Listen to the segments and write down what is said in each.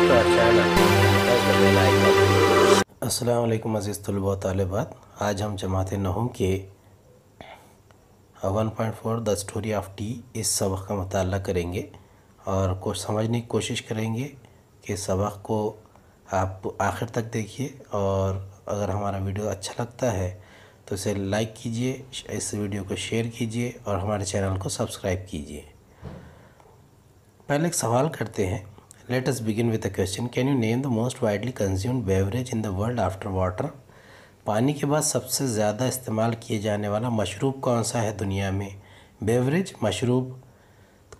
to तो अच्छा तो अज़ीज़ तलबा तलबात आज हम जमात नहम के one point four the story of tea इस सबक का मताल करेंगे और को समझने की कोशिश करेंगे कि सबक को आप आखिर तक देखिए और अगर हमारा वीडियो अच्छा लगता है तो इसे लाइक कीजिए इस वीडियो को शेयर कीजिए और हमारे चैनल को सब्सक्राइब कीजिए पहले एक सवाल करते हैं Let us begin with a question. Can you name the most widely consumed beverage in the world after water? पानी के बाद सबसे ज़्यादा इस्तेमाल किए जाने वाला मशरूब कौन सा है दुनिया में बेवरेज मशरूब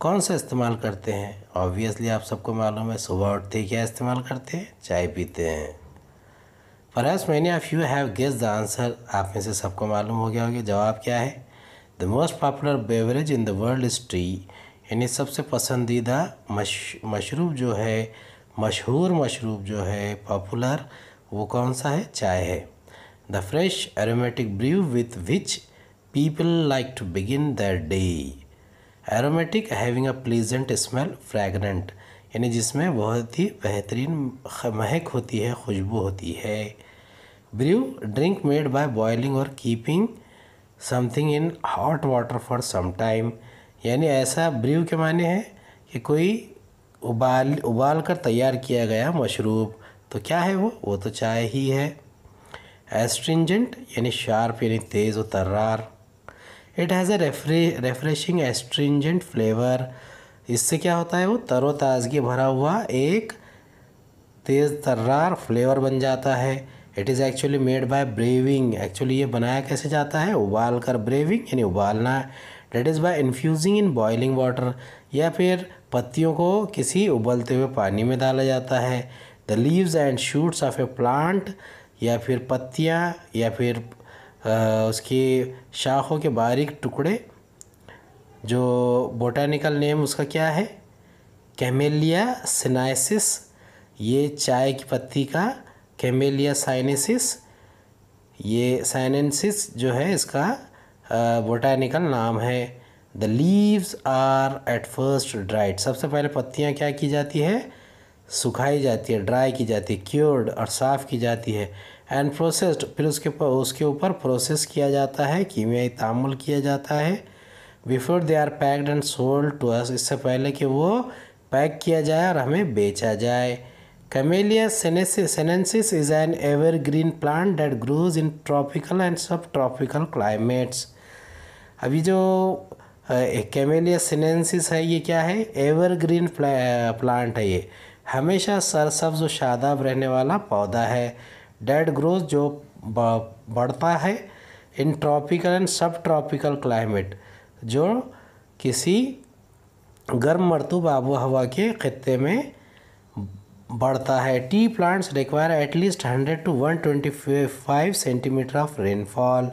कौन सा इस्तेमाल करते हैं ऑब्वियसली आप सबको मालूम है सुबह उठते ही क्या इस्तेमाल करते हैं चाय पीते हैं as many of you have guess the answer आप में से सबको मालूम हो गया होगा जवाब क्या है the most popular beverage in the world is tea यानी सबसे पसंदीदा मश मशरूब जो है मशहूर मशरूब जो है पॉपुलर वो कौन सा है चाय है the fresh aromatic brew with which people like to begin the day aromatic having a pleasant smell fragrant यानी जिसमें बहुत ही बेहतरीन महक होती है खुशबू होती है brew drink made by boiling और keeping something in hot water for some time यानी ऐसा ब्रीव के माने हैं कि कोई उबाल उबाल कर तैयार किया गया मशरूब तो क्या है वो वो तो चाय ही है एस्ट्रिंजेंट यानी शार्प यानी तेज़ व तर्रार it has a refre refreshing astringent flavour इससे क्या होता है वो तरोताज़गी भरा हुआ एक तेज़ तर्रार फ्लेवर बन जाता है it is actually made by brewing actually ये बनाया कैसे जाता है उबाल कर ब्रेविंग यानी उबालना that is by infusing in boiling water या फिर पत्तियों को किसी उबलते हुए पानी में डाला जाता है the leaves and shoots of a plant या फिर पत्तियाँ या फिर आ, उसकी शाखों के बारीक टुकड़े जो बोटानिकल नेम उसका क्या है कैमेलिया सिनाइसिस ये चाय की पत्ती का कैमेलिया साइनेसिस ये साइनेसिस जो है इसका बोटानिकल नाम है the leaves are at first dried सबसे पहले पत्तियाँ क्या की जाती है सुखाई जाती है ड्राई की जाती है क्योर्ड और साफ़ की जाती है एंड प्रोसेस्ड फिर उसके ऊपर उसके ऊपर प्रोसेस किया जाता है कीमियाई तामुल किया जाता है before they are packed and sold to us इससे पहले कि वो पैक किया जाए और हमें बेचा जाए camellia is an evergreen plant that grows in tropical and subtropical climates अभी जो कैमेलिया सिनेंसिस है ये क्या है एवरग्रीन प्ला, प्लांट है ये हमेशा सरसब्ज शादाब रहने वाला पौधा है डेड ग्रोथ जो बढ़ता है in tropical and subtropical climate जो किसी गर्म मरतूब आबो हवा के खत्े में बढ़ता है tea plants require at least hundred to one twenty five centimetre of rainfall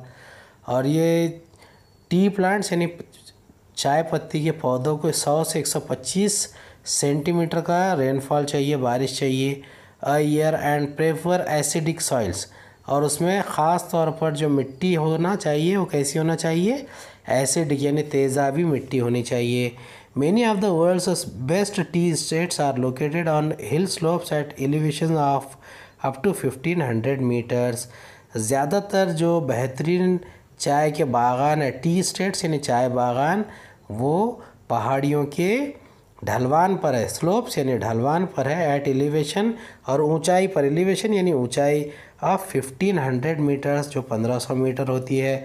और ये टी प्लांट्स यानी चाय पत्ती के पौधों को 100 से 125 सेंटीमीटर का रेनफॉल चाहिए बारिश चाहिए air and prefer acidic soils और उसमें ख़ास तौर पर जो मिट्टी होना चाहिए वो कैसी होना चाहिए एसिडिक यानी तेज़ाबी मिट्टी होनी चाहिए of the world's best tea estates are located on hill slopes at elevation of up to fifteen hundred metres ज़्यादातर जो बेहतरीन चाय के बागान है टी स्टेट्स यानी चाय बागान वो पहाड़ियों के ढलवान पर है स्लोप्स यानी ढलवान पर है एट एलिवेशन और ऊंचाई पर एलिवेशन यानी ऊंचाई ऑफ 1500 मीटर्स जो 1500 मीटर होती है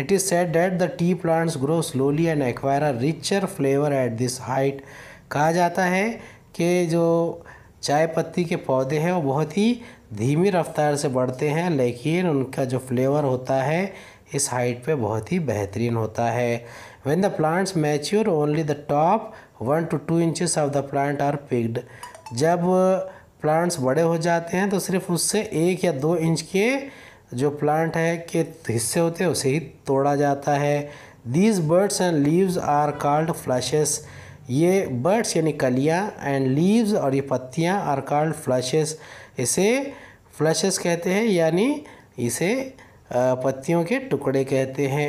it is said that the tea plants grow slowly and acquire a richer flavour at this height कहा जाता है कि जो चाय पत्ती के पौधे हैं वो बहुत ही धीमी रफ्तार से बढ़ते हैं लेकिन उनका जो फ्लेवर होता है इस हाइट पे बहुत ही बेहतरीन होता है when the plants mature only the top one to two inches of the plant are picked जब प्लांट्स बड़े हो जाते हैं तो सिर्फ उससे एक या दो इंच के जो प्लांट है के हिस्से होते हैं उसे ही तोड़ा जाता है these buds and leaves are called flushes ये बर्ड्स यानी कलियाँ एंड लीव्स और ये पत्तियाँ आर कॉल्ड फ्लशेस इसे फ्लशेस कहते हैं यानी इसे पत्तियों के टुकड़े कहते हैं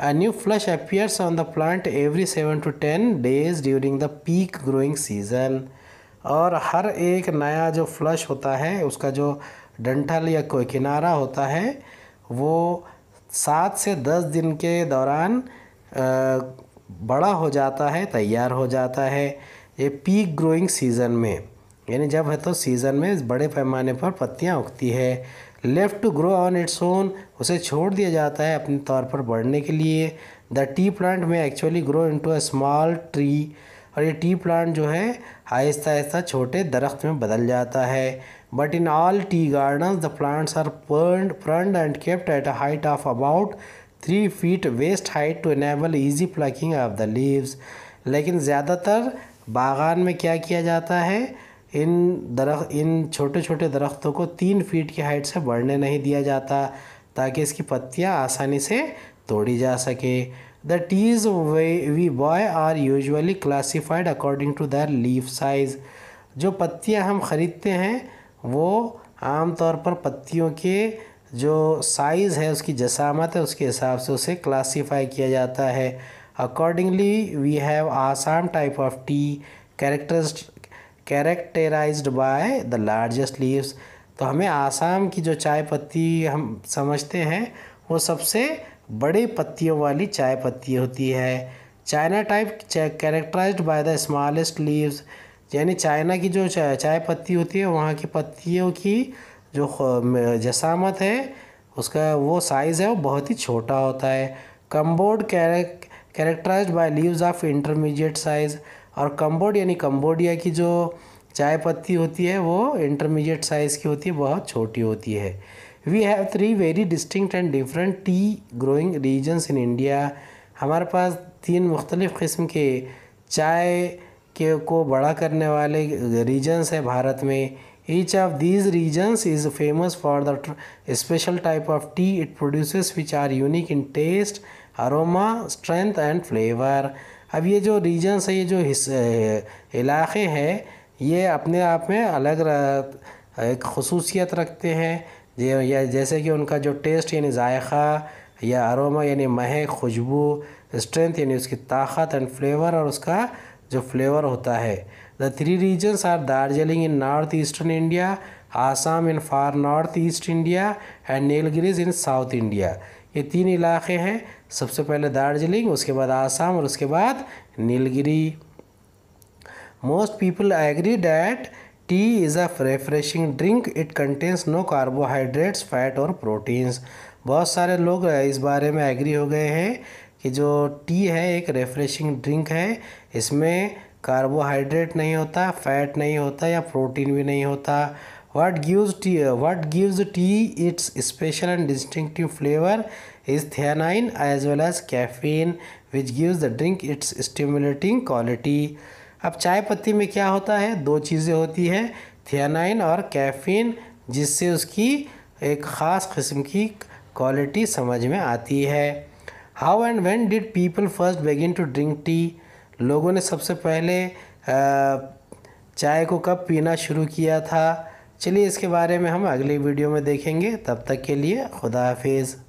a new flush appears on the plant every seven to ten days during the peak growing season और हर एक नया जो फ्लश होता है उसका जो डंठल या कोई किनारा होता है वो सात से दस दिन के दौरान बड़ा हो जाता है तैयार हो जाता है ये पीक ग्रोइंग सीज़न में यानी जब है तो सीज़न में बड़े पैमाने पर पत्तियाँ उगती है left to grow on its own उसे छोड़ दिया जाता है अपने तौर पर बढ़ने के लिए द टी प्लांट में actually grow into a small tree और ये टी प्लांट जो है आहिस्ता आहिस्ता छोटे दरख्त में बदल जाता है but in all tea garden the plants are pruned and kept at a height of about three feet waist height to enable easy plucking of the leaves लेकिन ज़्यादातर बागान में क्या किया जाता है इन दरख इन छोटे छोटे दरख्तों को तीन फीट की हाइट से बढ़ने नहीं दिया जाता ताकि इसकी पत्तियाँ आसानी से तोड़ी जा सके the teas we buy are usually classified according to their leaf size जो पत्तियाँ हम ख़रीदते हैं वो आमतौर पर पत्तियों के जो साइज़ है उसकी जसामत है उसके हिसाब से उसे क्लासीफाई किया जाता है accordingly we have Assam type of tea characters characterised by the largest leaves तो हमें आसाम की जो चाय पत्ती हम समझते हैं वो सबसे बड़े पत्तियों वाली चाय पत्ती होती है China type characterised by the smallest leaves यानी चाइना की जो चाय पत्ती होती है वहाँ की पत्तियों की जो जसामत है उसका वो साइज़ है वो बहुत ही छोटा होता है Cambod characterised by leaves of intermediate size और कम्बोड यानी कम्बोडिया की जो चाय पत्ती होती है वो इंटरमीडिएट साइज़ की होती है बहुत छोटी होती है we have three very distinct and different tea growing regions in India हमारे पास तीन मुख्तलिफ़ किस्म के चाय के को बड़ा करने वाले रीजन्स हैं भारत में each of these regions is famous for the special type of tea it produce which are unique in taste aroma strength and flavour अब ये जो रीजन्स है ये जो इलाके हैं ये अपने आप में अलग एक खसूसियत रखते हैं या जैसे कि उनका जो टेस्ट यानी जायका या अरोमा यानी महक खुशबू स्ट्रेंथ यानी उसकी ताकत एंड फ्लेवर और उसका जो फ्लेवर होता है the three regions are Darjeeling in north eastern India Assam in far north east India and Nilgiris in south India ये तीन इलाके हैं सबसे पहले दार्जिलिंग उसके बाद आसाम और उसके बाद Nilgiri most people agree that tea is a refreshing drink it contains no carbohydrates fat और प्रोटीन्स बहुत सारे लोग इस बारे में एग्री हो गए हैं कि जो टी है एक रेफ्रेशिंग ड्रिंक है इसमें कार्बोहाइड्रेट नहीं होता फैट नहीं होता या प्रोटीन भी नहीं होता what gives tea what gives tea its special and distinctive flavor is theanine as well as caffeine which gives the drink its stimulating quality अब चाय पत्ती में क्या होता है दो चीज़ें होती हैं थियानाइन और कैफीन जिससे उसकी एक ख़ास किस्म की क्वालिटी समझ में आती है how and when did people first begin to drink tea लोगों ने सबसे पहले चाय को कब पीना शुरू किया था चलिए इसके बारे में हम अगली वीडियो में देखेंगे तब तक के लिए खुदा हाफिज़